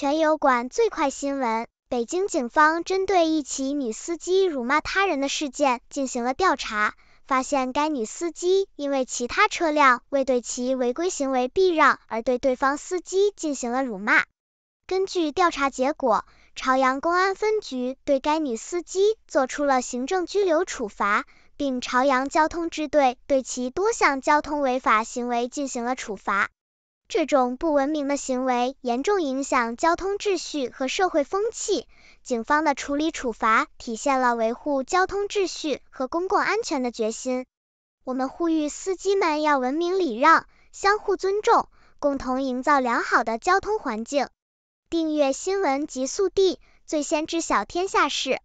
全油管最快新闻：北京警方针对一起女司机辱骂他人的事件进行了调查，发现该女司机因为其他车辆未对其违规行为避让，而对对方司机进行了辱骂。根据调查结果，朝阳公安分局对该女司机作出了行政拘留处罚，并朝阳交通支队对其多项交通违法行为进行了处罚。这种不文明的行为严重影响交通秩序和社会风气，警方的处理处罚体现了维护交通秩序和公共安全的决心。我们呼吁司机们要文明礼让，相互尊重，共同营造良好的交通环境。订阅新闻极速递，最先知晓天下事。